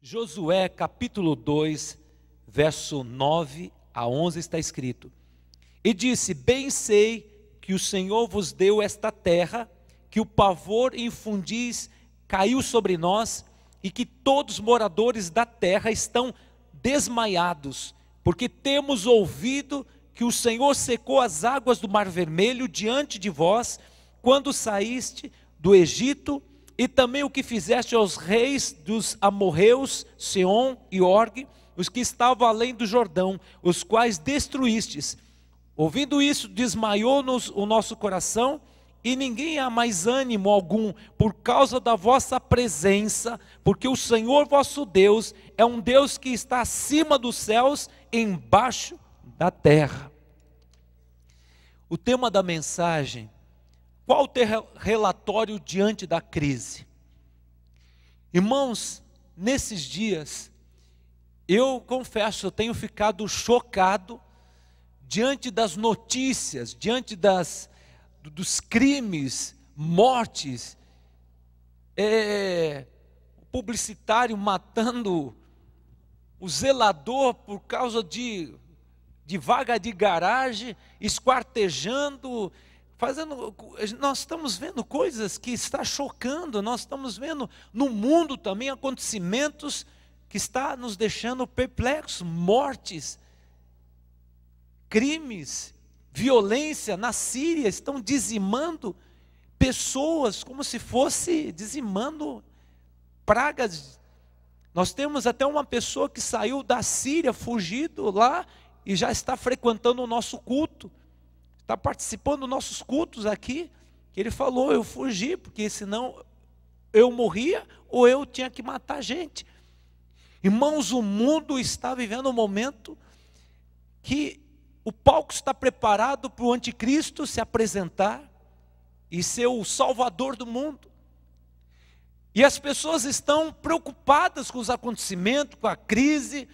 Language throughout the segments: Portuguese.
Josué capítulo 2, verso 9 a 11 está escrito: E disse: Bem sei que o Senhor vos deu esta terra, que o pavor infundis caiu sobre nós, e que todos os moradores da terra estão desmaiados, porque temos ouvido que o Senhor secou as águas do Mar Vermelho diante de vós, quando saíste do Egito e também o que fizeste aos reis dos amorreus, Seom e Org, os que estavam além do Jordão, os quais destruístes. Ouvindo isso, desmaiou-nos o nosso coração, e ninguém há mais ânimo algum por causa da vossa presença, porque o Senhor vosso Deus é um Deus que está acima dos céus, embaixo da terra. O tema da mensagem qual o teu relatório diante da crise? Irmãos, nesses dias, eu confesso, eu tenho ficado chocado diante das notícias, diante das, dos crimes, mortes, é, publicitário matando o zelador por causa de, de vaga de garagem, esquartejando fazendo, nós estamos vendo coisas que está chocando, nós estamos vendo no mundo também acontecimentos que está nos deixando perplexos, mortes, crimes, violência na Síria, estão dizimando pessoas como se fosse dizimando pragas. Nós temos até uma pessoa que saiu da Síria, fugido lá e já está frequentando o nosso culto está participando dos nossos cultos aqui, que ele falou: eu fugi, porque senão eu morria ou eu tinha que matar gente. Irmãos, o mundo está vivendo um momento que o palco está preparado para o anticristo se apresentar e ser o salvador do mundo. E as pessoas estão preocupadas com os acontecimentos, com a crise,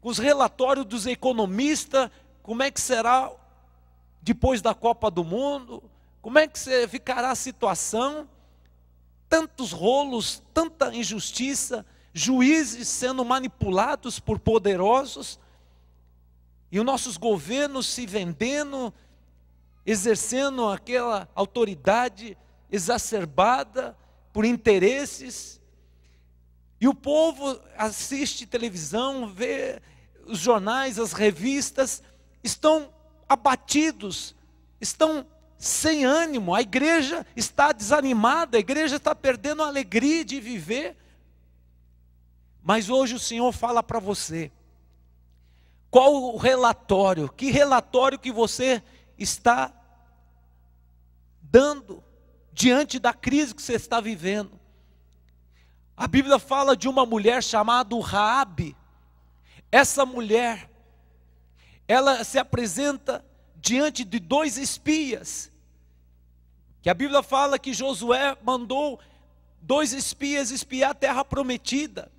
com os relatórios dos economistas, como é que será depois da Copa do Mundo? Como é que ficará a situação? Tantos rolos, tanta injustiça, juízes sendo manipulados por poderosos, e os nossos governos se vendendo, exercendo aquela autoridade exacerbada por interesses. E o povo assiste televisão, vê os jornais, as revistas, estão abatidos, estão sem ânimo, a igreja está desanimada, a igreja está perdendo a alegria de viver. Mas hoje o Senhor fala para você. Qual o relatório? Que relatório que você está dando diante da crise que você está vivendo? A Bíblia fala de uma mulher chamada Raabe. Essa mulher, ela se apresenta diante de dois espias, que a Bíblia fala que Josué mandou dois espias espiar a terra prometida.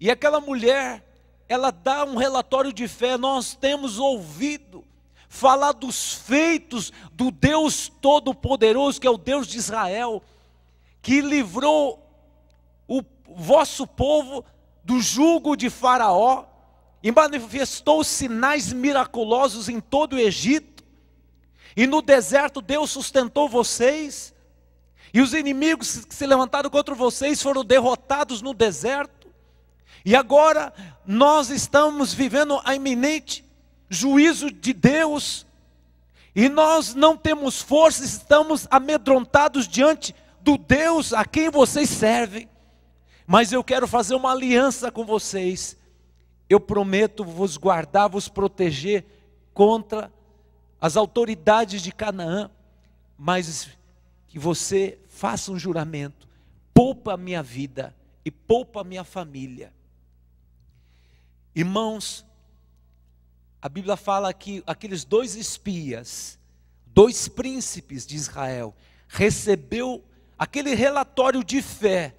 E aquela mulher, ela dá um relatório de fé, nós temos ouvido falar dos feitos do Deus Todo-Poderoso, que é o Deus de Israel, que livrou o vosso povo do jugo de Faraó, e manifestou sinais miraculosos em todo o Egito, e no deserto Deus sustentou vocês, e os inimigos que se levantaram contra vocês foram derrotados no deserto, e agora nós estamos vivendo a iminente juízo de Deus, e nós não temos força, estamos amedrontados diante do Deus a quem vocês servem. Mas eu quero fazer uma aliança com vocês eu prometo vos guardar, vos proteger contra as autoridades de Canaã, mas que você faça um juramento: poupa a minha vida e poupa a minha família. Irmãos, a Bíblia fala que aqueles dois espias, dois príncipes de Israel, recebeu aquele relatório de fé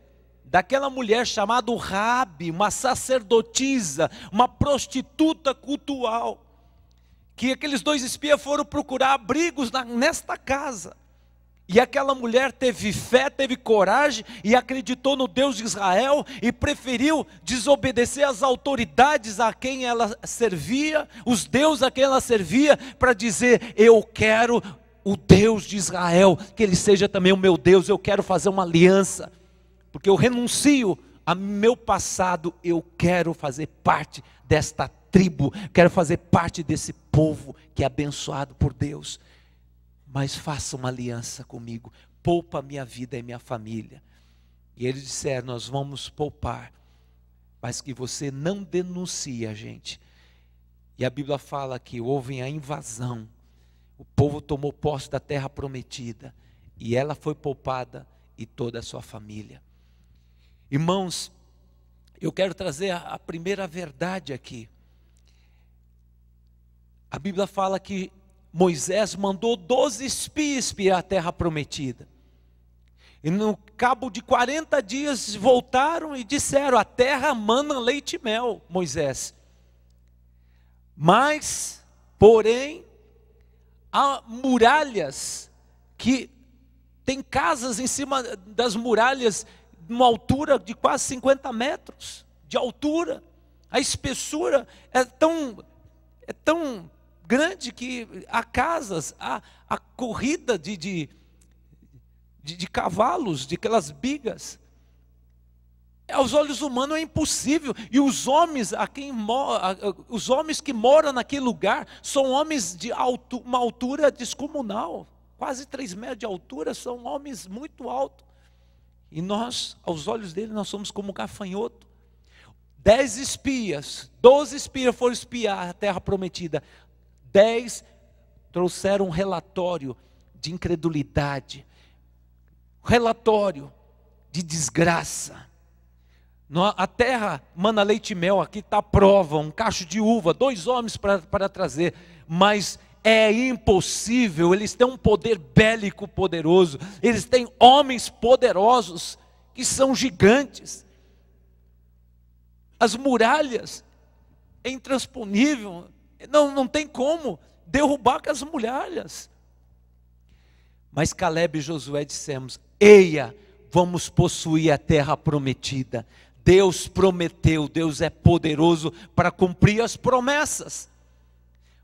daquela mulher chamada Rabi, uma sacerdotisa, uma prostituta cultual, que aqueles dois espias foram procurar abrigos na, nesta casa. E aquela mulher teve fé, teve coragem e acreditou no Deus de Israel e preferiu desobedecer as autoridades a quem ela servia, os deuses a quem ela servia, para dizer: Eu quero o Deus de Israel, que ele seja também o meu Deus, eu quero fazer uma aliança porque eu renuncio a meu passado, eu quero fazer parte desta tribo, quero fazer parte desse povo que é abençoado por Deus. Mas faça uma aliança comigo, poupa minha vida e minha família. E eles disseram: Nós vamos poupar, mas que você não denuncie a gente. E a Bíblia fala que houve a invasão, o povo tomou posse da terra prometida, e ela foi poupada e toda a sua família. Irmãos, eu quero trazer a primeira verdade aqui. A Bíblia fala que Moisés mandou 12 espias para a terra prometida. E no cabo de 40 dias voltaram e disseram: A terra mana leite e mel, Moisés. Mas, porém, há muralhas que tem casas em cima das muralhas numa altura de quase 50 metros de altura. A espessura é tão, é tão grande que há casas, há a corrida de, de, de, de cavalos, de aquelas bigas. É, aos olhos humanos é impossível. E os homens, a quem os homens que moram naquele lugar são homens de alto, uma altura descomunal. Quase três metros de altura, são homens muito altos. E nós, aos olhos dele, nós somos como gafanhoto. Dez espias, doze espias foram espiar a terra prometida. Dez trouxeram um relatório de incredulidade, relatório de desgraça. A terra mana leite e mel, aqui está a prova, um cacho de uva, dois homens para trazer, mas é impossível. Eles têm um poder bélico poderoso, eles têm homens poderosos que são gigantes. As muralhas é intransponível, não, não tem como derrubar com as muralhas. Mas Caleb e Josué dissemos: Eia, vamos possuir a terra prometida. Deus prometeu, Deus é poderoso para cumprir as promessas.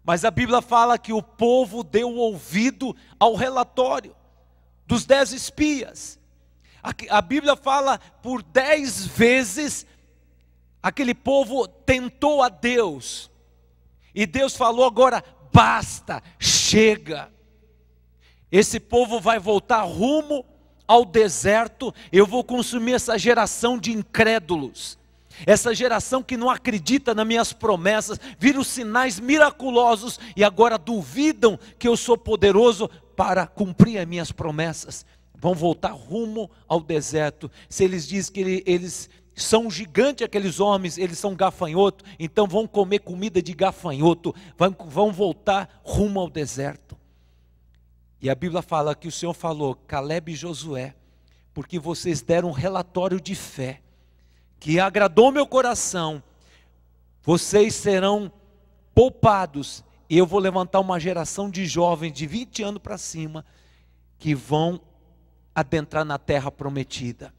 Mas a Bíblia fala que o povo deu ouvido ao relatório dos dez espias. A, a Bíblia fala por dez vezes aquele povo tentou a Deus. E Deus falou agora: basta, chega. Esse povo vai voltar rumo ao deserto, eu vou consumir essa geração de incrédulos. Essa geração que não acredita nas minhas promessas, viram sinais miraculosos e agora duvidam que eu sou poderoso para cumprir as minhas promessas. Vão voltar rumo ao deserto. Se eles dizem que eles são gigantes aqueles homens, eles são gafanhoto, então vão comer comida de gafanhoto, vão, vão voltar rumo ao deserto. E a Bíblia fala que o Senhor falou, Caleb e Josué, porque vocês deram um relatório de fé que agradou meu coração, vocês serão poupados, e eu vou levantar uma geração de jovens de 20 anos para cima que vão adentrar na terra prometida.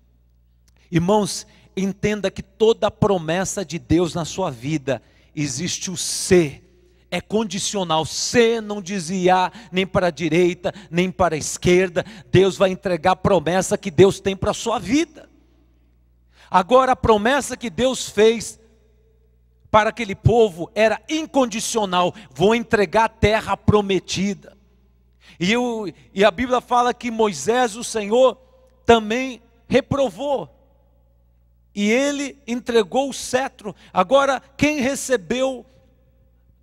Irmãos, entenda que toda promessa de Deus na sua vida existe o ser é condicional. Se não desviar nem para a direita, nem para a esquerda, Deus vai entregar a promessa que Deus tem para a sua vida. Agora, a promessa que Deus fez para aquele povo era incondicional: vou entregar a terra prometida. E, eu, e a Bíblia fala que Moisés, o Senhor, também reprovou. E ele entregou o cetro. Agora, quem recebeu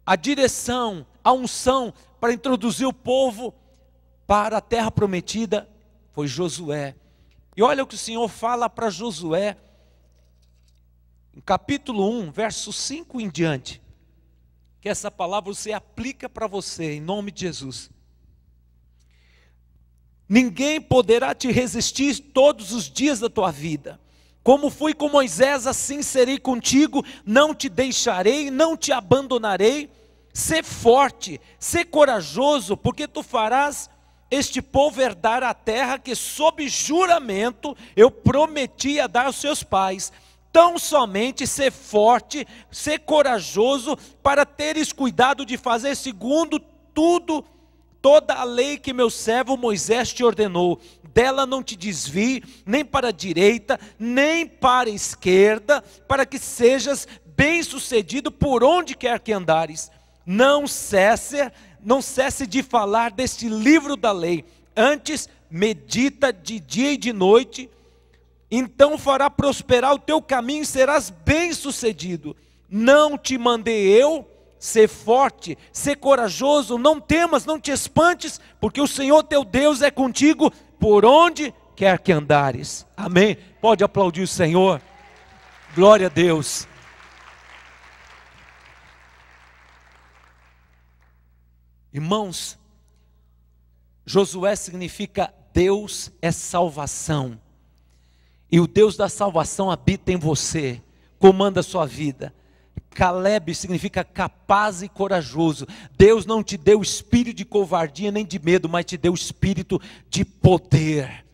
a direção, a unção para introduzir o povo para a terra prometida foi Josué. E olha o que o Senhor fala para Josué em capítulo 1, verso 5 em diante, que essa palavra você aplica para você, em nome de Jesus. Ninguém poderá te resistir todos os dias da tua vida. Como fui com Moisés, assim serei contigo, não te deixarei, não te abandonarei. Sê forte, sê corajoso, porque tu farás este povo herdar a terra que, sob juramento, eu prometi a dar aos seus pais tão somente ser forte, ser corajoso, para teres cuidado de fazer segundo tudo, toda a lei que meu servo Moisés te ordenou. Dela não te desvie, nem para a direita, nem para a esquerda, para que sejas bem-sucedido por onde quer que andares. Não cesse, não cesse de falar deste livro da lei. Antes, medita de dia e de noite, então fará prosperar o teu caminho e serás bem-sucedido. Não te mandei eu, ser forte, ser corajoso, não temas, não te espantes, porque o Senhor teu Deus é contigo por onde quer que andares. Amém. Pode aplaudir o Senhor. Glória a Deus. Irmãos, Josué significa Deus é salvação e o Deus da salvação habita em você, comanda a sua vida. Caleb significa capaz e corajoso. Deus não te deu espírito de covardia nem de medo, mas te deu espírito de poder.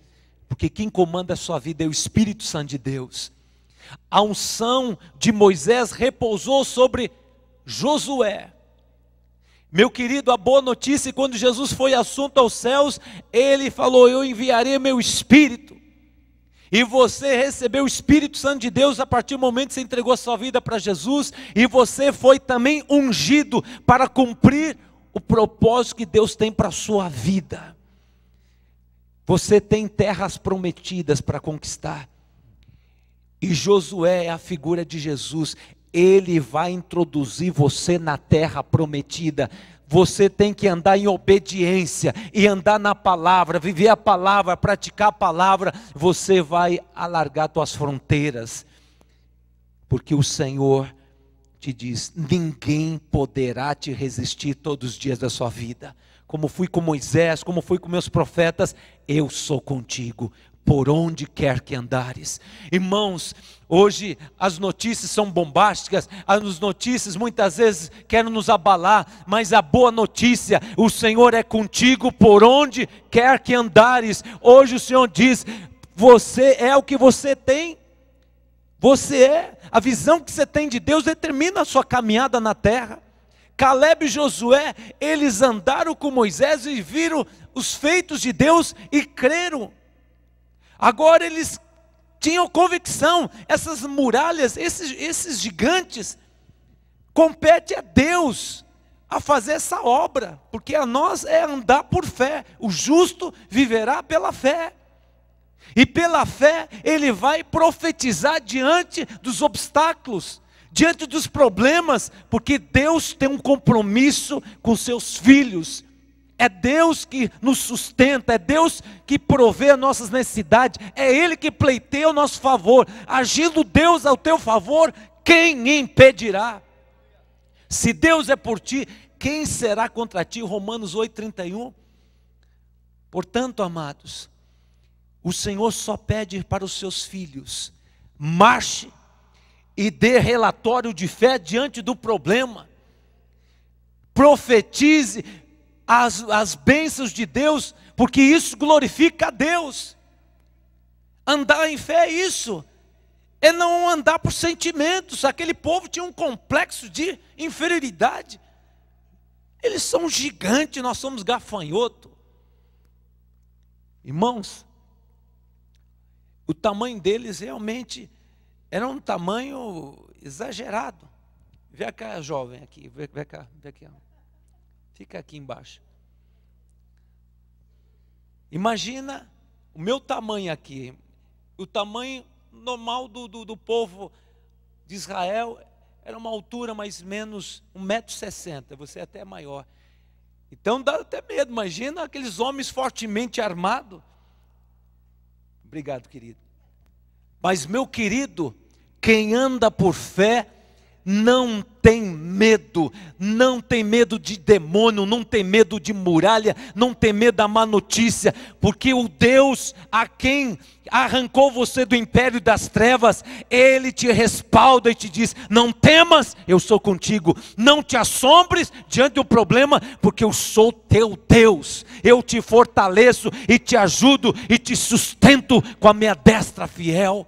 Porque quem comanda a sua vida é o Espírito Santo de Deus. A unção de Moisés repousou sobre Josué. Meu querido, a boa notícia, é quando Jesus foi assunto aos céus, ele falou: Eu enviarei meu espírito. E você recebeu o Espírito Santo de Deus a partir do momento que você entregou a sua vida para Jesus, e você foi também ungido para cumprir o propósito que Deus tem para a sua vida. Você tem terras prometidas para conquistar. E Josué é a figura de Jesus, ele vai introduzir você na terra prometida. Você tem que andar em obediência e andar na palavra, viver a palavra, praticar a palavra. Você vai alargar suas fronteiras, porque o Senhor te diz: ninguém poderá te resistir todos os dias da sua vida. Como fui com Moisés, como fui com meus profetas, eu sou contigo por onde quer que andares. Irmãos, hoje as notícias são bombásticas, as notícias muitas vezes querem nos abalar, mas a boa notícia, o Senhor é contigo por onde quer que andares. Hoje o Senhor diz: você é o que você tem. Você é, a visão que você tem de Deus determina a sua caminhada na terra. Caleb e Josué, eles andaram com Moisés e viram os feitos de Deus e creram. Agora eles tinham convicção, essas muralhas, esses, esses gigantes, compete a Deus a fazer essa obra, porque a nós é andar por fé, o justo viverá pela fé. E pela fé ele vai profetizar diante dos obstáculos, diante dos problemas, porque Deus tem um compromisso com seus filhos, é Deus que nos sustenta, é Deus que provê as nossas necessidades, é Ele que pleiteia o nosso favor. Agindo Deus ao teu favor, quem impedirá? Se Deus é por ti, quem será contra ti? Romanos 8,31. Portanto, amados, o Senhor só pede para os seus filhos: marche e dê relatório de fé diante do problema, profetize, as, as bênçãos de Deus, porque isso glorifica a Deus. Andar em fé é isso, é não andar por sentimentos. Aquele povo tinha um complexo de inferioridade. Eles são gigantes, nós somos gafanhoto. Irmãos, o tamanho deles realmente era um tamanho exagerado. Vê cá, jovem, aqui, vê, vê cá, vê aqui. Ó. Fica aqui embaixo. Imagina o meu tamanho aqui. O tamanho normal do, do, do povo de Israel era uma altura mais ou menos 1,60m. Você é até maior. Então dá até medo. Imagina aqueles homens fortemente armados. Obrigado, querido. Mas, meu querido, quem anda por fé não tem medo, não tem medo de demônio, não tem medo de muralha, não tem medo da má notícia, porque o Deus a quem arrancou você do império das trevas, ele te respalda e te diz: Não temas, eu sou contigo, não te assombres diante do problema, porque eu sou teu Deus, eu te fortaleço e te ajudo e te sustento com a minha destra fiel.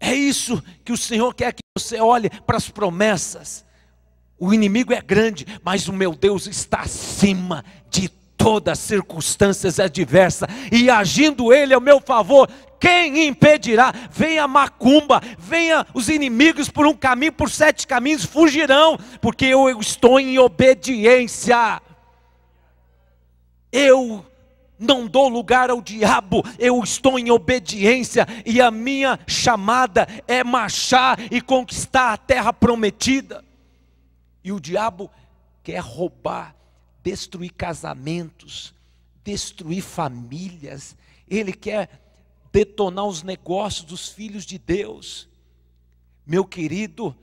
É isso que o Senhor quer que você olhe para as promessas. O inimigo é grande, mas o meu Deus está acima de todas as circunstâncias adversas, e agindo Ele ao meu favor, quem impedirá? Venha macumba, venha os inimigos por um caminho, por sete caminhos, fugirão, porque eu estou em obediência. Eu não dou lugar ao diabo, eu estou em obediência e a minha chamada é marchar e conquistar a terra prometida. E o diabo quer roubar, destruir casamentos, destruir famílias, ele quer detonar os negócios dos filhos de Deus. Meu querido,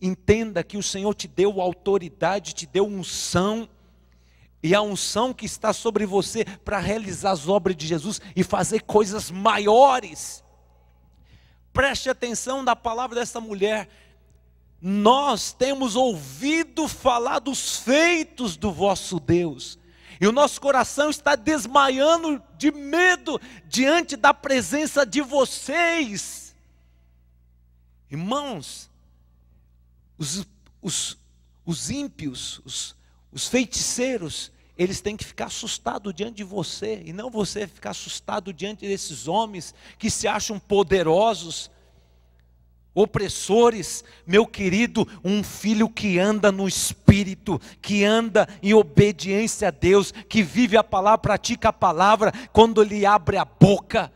entenda que o Senhor te deu autoridade, te deu unção e a unção que está sobre você para realizar as obras de Jesus e fazer coisas maiores. Preste atenção na palavra dessa mulher. Nós temos ouvido falar dos feitos do vosso Deus. E o nosso coração está desmaiando de medo diante da presença de vocês. Irmãos, os, os, os ímpios, os, os feiticeiros, eles têm que ficar assustados diante de você, e não você ficar assustado diante desses homens que se acham poderosos, opressores. Meu querido, um filho que anda no espírito, que anda em obediência a Deus, que vive a palavra, pratica a palavra, quando ele abre a boca,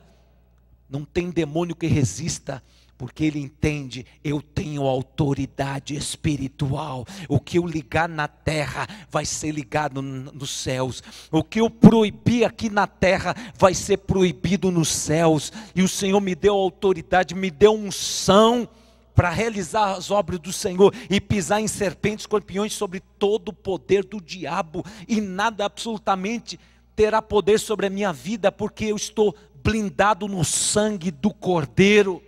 não tem demônio que resista porque ele entende, eu tenho autoridade espiritual. O que eu ligar na terra vai ser ligado nos céus. O que eu proibir aqui na terra vai ser proibido nos céus. E o Senhor me deu autoridade, me deu unção para realizar as obras do Senhor e pisar em serpentes, escorpiões sobre todo o poder do diabo e nada absolutamente terá poder sobre a minha vida, porque eu estou blindado no sangue do Cordeiro.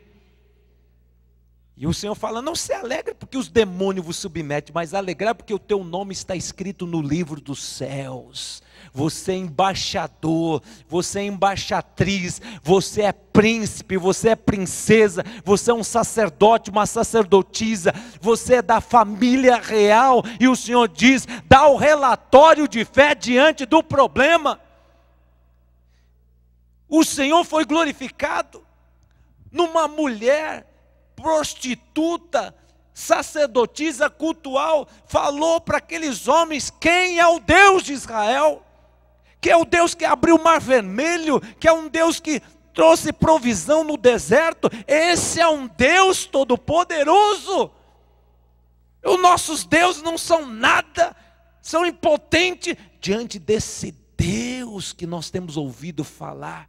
E o Senhor fala: Não se alegre porque os demônios vos submetem, mas alegrar porque o teu nome está escrito no livro dos céus. Você é embaixador, você é embaixatriz, você é príncipe, você é princesa, você é um sacerdote, uma sacerdotisa, você é da família real. E o Senhor diz: dá o relatório de fé diante do problema. O Senhor foi glorificado numa mulher prostituta, sacerdotisa cultual, falou para aqueles homens quem é o Deus de Israel, que é o Deus que abriu o mar vermelho, que é um Deus que trouxe provisão no deserto, esse é um Deus todo-poderoso. Os nossos deuses não são nada, são impotentes diante desse Deus que nós temos ouvido falar.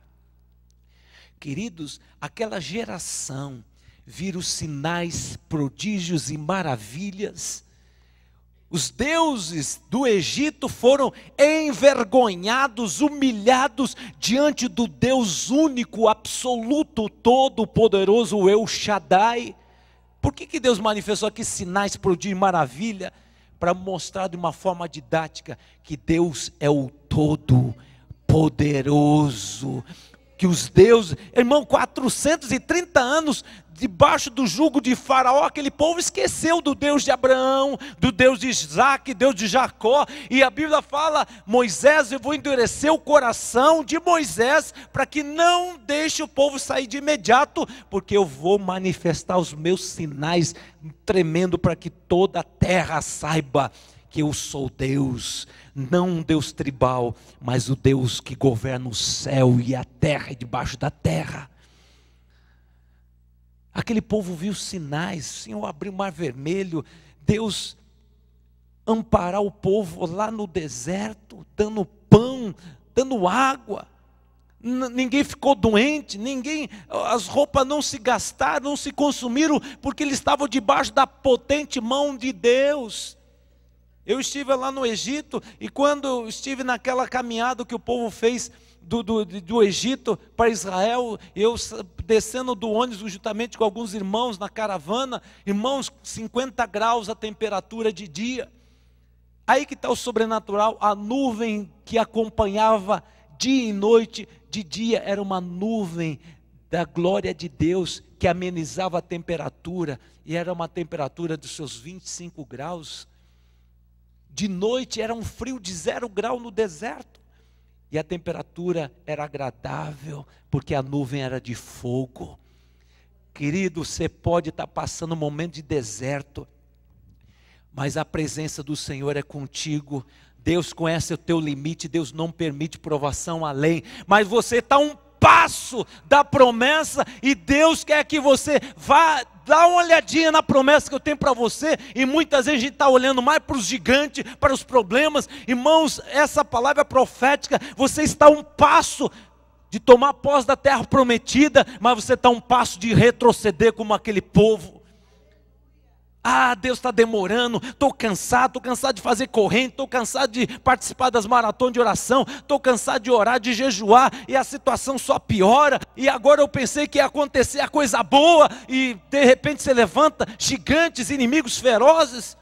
Queridos, aquela geração viram sinais, prodígios e maravilhas. Os deuses do Egito foram envergonhados, humilhados diante do Deus único, absoluto, todo-poderoso, El Shaddai. Por que, que Deus manifestou aqui sinais, prodígios e maravilha? Para mostrar de uma forma didática que Deus é o todo-poderoso que os deuses, irmão, 430 anos debaixo do jugo de Faraó, aquele povo esqueceu do Deus de Abraão, do Deus de Isaac, Deus de Jacó, e a Bíblia fala: Moisés, eu vou endurecer o coração de Moisés para que não deixe o povo sair de imediato, porque eu vou manifestar os meus sinais tremendo para que toda a terra saiba que eu sou Deus, não um Deus tribal, mas o Deus que governa o céu e a terra e debaixo da terra. Aquele povo viu sinais, Senhor abriu o mar vermelho, Deus amparar o povo lá no deserto, dando pão, dando água. Ninguém ficou doente, ninguém, as roupas não se gastaram, não se consumiram, porque eles estavam debaixo da potente mão de Deus. Eu estive lá no Egito e quando estive naquela caminhada que o povo fez do, do, do Egito para Israel, eu descendo do ônibus juntamente com alguns irmãos na caravana, irmãos, 50 graus a temperatura de dia. Aí que está o sobrenatural, a nuvem que acompanhava dia e noite, de dia era uma nuvem da glória de Deus que amenizava a temperatura, e era uma temperatura dos seus 25 graus. De noite era um frio de zero grau no deserto. E a temperatura era agradável, porque a nuvem era de fogo. Querido, você pode estar passando um momento de deserto, mas a presença do Senhor é contigo. Deus conhece o teu limite, Deus não permite provação além, mas você está um passo da promessa e Deus quer que você vá dá uma olhadinha na promessa que eu tenho para você, e muitas vezes a gente está olhando mais para os gigantes, para os problemas. Irmãos, essa palavra profética, você está um passo de tomar posse da terra prometida, mas você está um passo de retroceder como aquele povo. Ah, Deus está demorando, estou cansado, estou cansado de fazer corrente, estou cansado de participar das maratonas de oração, estou cansado de orar, de jejuar, e a situação só piora, e agora eu pensei que ia acontecer a coisa boa, e de repente se levanta gigantes, inimigos ferozes.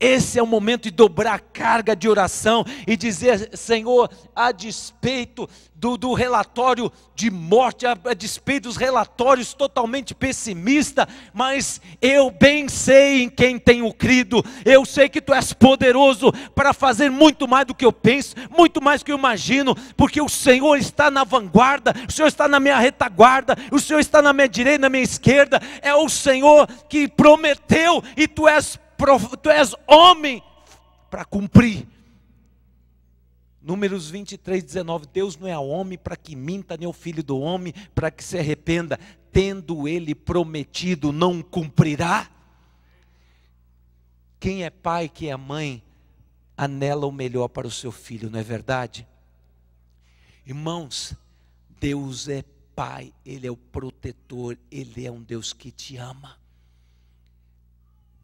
Esse é o momento de dobrar a carga de oração e dizer: Senhor, a despeito do, do relatório de morte, a, a despeito dos relatórios totalmente pessimista, mas eu bem sei em quem tenho crido, eu sei que tu és poderoso para fazer muito mais do que eu penso, muito mais do que eu imagino, porque o Senhor está na vanguarda, o Senhor está na minha retaguarda, o Senhor está na minha direita, na minha esquerda, é o Senhor que prometeu e tu és tu és homem para cumprir. Números 23, 19. Deus não é homem para que minta, nem o filho do homem para que se arrependa. Tendo ele prometido, não cumprirá. Quem é pai, quem é mãe, anela o melhor para o seu filho, não é verdade? Irmãos, Deus é pai, ele é o protetor, ele é um Deus que te ama.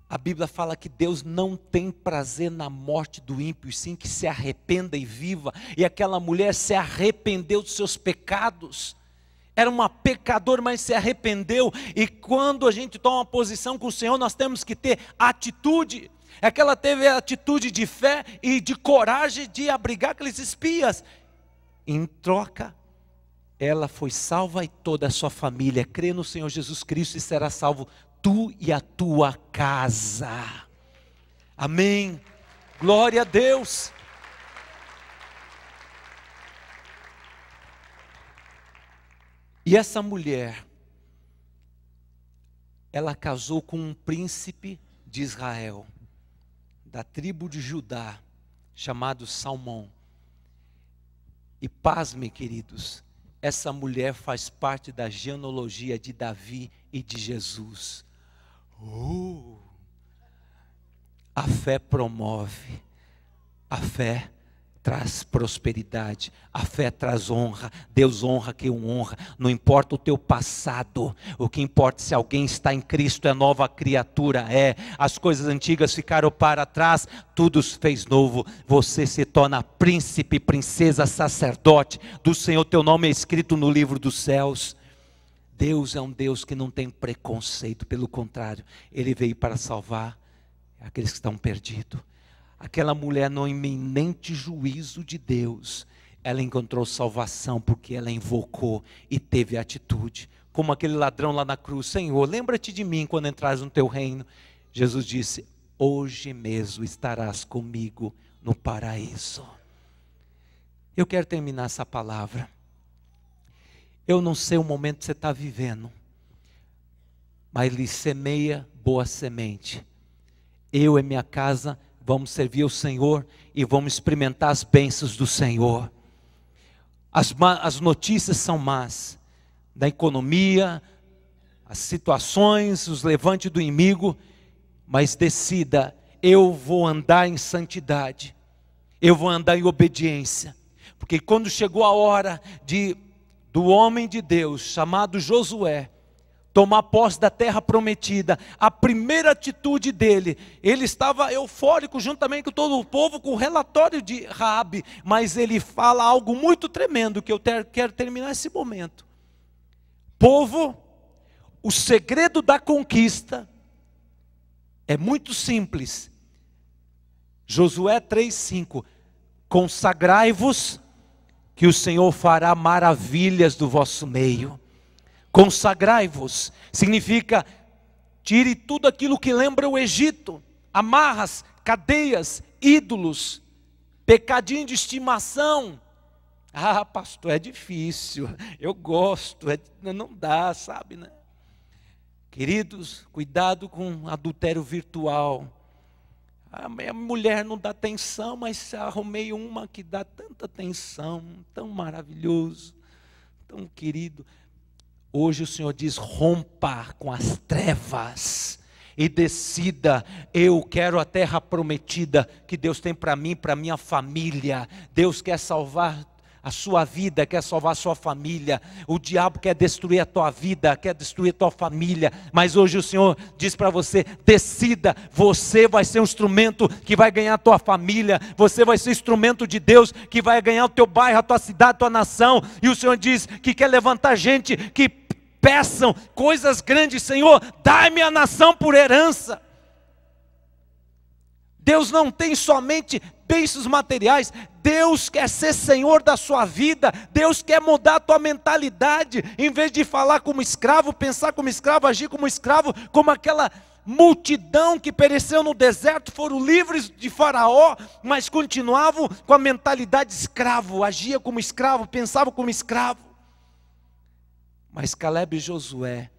A Bíblia fala que Deus não tem prazer na morte do ímpio, sim que se arrependa e viva. E aquela mulher se arrependeu dos seus pecados. Era uma pecadora, mas se arrependeu. E quando a gente toma uma posição com o Senhor, nós temos que ter atitude. É que ela teve a atitude de fé e de coragem de abrigar aqueles espias. Em troca, ela foi salva e toda a sua família. Crê no Senhor Jesus Cristo e será salvo tu e a tua casa. Amém. Glória a Deus. E essa mulher, ela casou com um príncipe de Israel, da tribo de Judá, chamado Salmão. E pasme, queridos, essa mulher faz parte da genealogia de Davi e de Jesus. Uh, a fé promove, a fé traz prosperidade, a fé traz honra, Deus honra quem o honra, não importa o teu passado, o que importa se alguém está em Cristo, é nova criatura, é, as coisas antigas ficaram para trás, tudo se fez novo, você se torna príncipe, princesa, sacerdote, do Senhor teu nome é escrito no livro dos céus, Deus é um Deus que não tem preconceito, pelo contrário, ele veio para salvar aqueles que estão perdidos. Aquela mulher no iminente juízo de Deus, ela encontrou salvação porque ela invocou e teve atitude. Como aquele ladrão lá na cruz, Senhor, lembra-te de mim quando entrares no teu reino. Jesus disse: Hoje mesmo estarás comigo no paraíso. Eu quero terminar essa palavra eu não sei o momento que você está vivendo, mas lhe semeia boa semente. Eu e minha casa vamos servir o Senhor e vamos experimentar as bênçãos do Senhor. As, as notícias são más, da economia, as situações, os levantes do inimigo, mas decida: eu vou andar em santidade, eu vou andar em obediência, porque quando chegou a hora de do homem de Deus chamado Josué tomar posse da terra prometida, a primeira atitude dele, ele estava eufórico juntamente com todo o povo com o relatório de Raabe, mas ele fala algo muito tremendo que eu ter, quero terminar esse momento. Povo, o segredo da conquista é muito simples. Josué 3:5 Consagrai-vos que o Senhor fará maravilhas do vosso meio. Consagrai-vos significa tire tudo aquilo que lembra o Egito, amarras, cadeias, ídolos, pecadinho de estimação. Ah, pastor, é difícil. Eu gosto, é, não dá, sabe, né? Queridos, cuidado com adultério virtual a minha mulher não dá atenção, mas arrumei uma que dá tanta atenção, tão maravilhoso, tão querido. Hoje o Senhor diz: rompa com as trevas e decida, eu quero a terra prometida que Deus tem para mim, para minha família. Deus quer salvar a sua vida, quer salvar a sua família. O diabo quer destruir a tua vida, quer destruir a tua família. Mas hoje o Senhor diz para você: decida, você vai ser um instrumento que vai ganhar a tua família, você vai ser instrumento de Deus que vai ganhar o teu bairro, a tua cidade, a tua nação. E o Senhor diz que quer levantar gente que peçam coisas grandes, Senhor, dai-me a nação por herança. Deus não tem somente bênçãos materiais, Deus quer ser senhor da sua vida, Deus quer mudar a tua mentalidade, em vez de falar como escravo, pensar como escravo, agir como escravo, como aquela multidão que pereceu no deserto foram livres de Faraó, mas continuavam com a mentalidade escravo, agia como escravo, pensava como escravo. Mas Caleb e Josué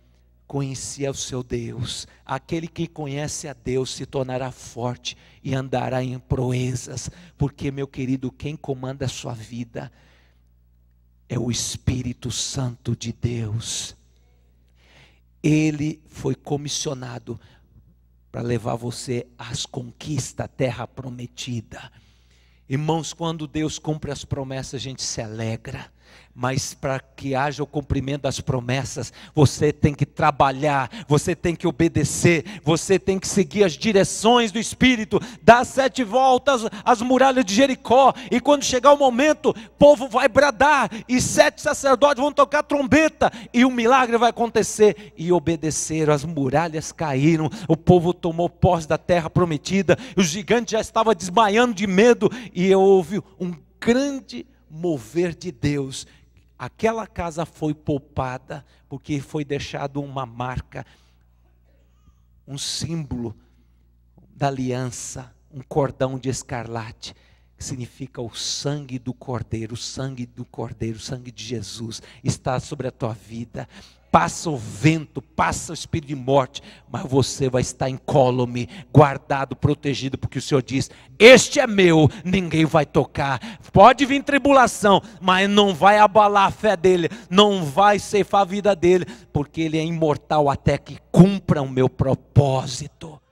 conhecia o seu Deus. Aquele que conhece a Deus se tornará forte e andará em proezas, porque, meu querido, quem comanda a sua vida é o Espírito Santo de Deus. Ele foi comissionado para levar você às conquistas, à terra prometida. Irmãos, quando Deus cumpre as promessas, a gente se alegra mas para que haja o cumprimento das promessas, você tem que trabalhar, você tem que obedecer, você tem que seguir as direções do Espírito, dar sete voltas às muralhas de Jericó, e quando chegar o momento, o povo vai bradar, e sete sacerdotes vão tocar trombeta, e o um milagre vai acontecer. E obedeceram, as muralhas caíram, o povo tomou posse da terra prometida, o gigante já estava desmaiando de medo, e houve um grande mover de Deus, aquela casa foi poupada, porque foi deixado uma marca, um símbolo da aliança, um cordão de escarlate, que significa o sangue do Cordeiro, o sangue do Cordeiro, o sangue de Jesus está sobre a tua vida passa o vento, passa o espírito de morte, mas você vai estar incólume, guardado, protegido, porque o Senhor diz: Este é meu, ninguém vai tocar. Pode vir tribulação, mas não vai abalar a fé dele, não vai ceifar a vida dele, porque ele é imortal até que cumpra o meu propósito.